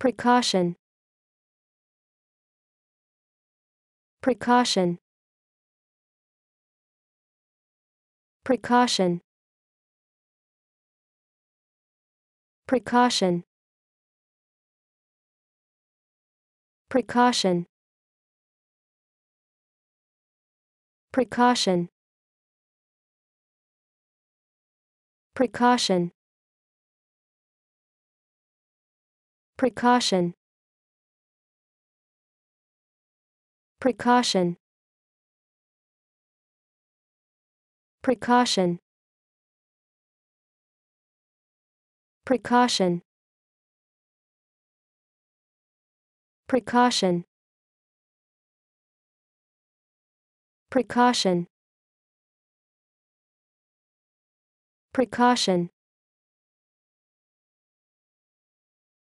Precaution. Precaution. Precaution. Precaution. Precaution. Precaution. Precaution. Precaution. Precaution. Precaution. Precaution. Precaution. Precaution. Precaution.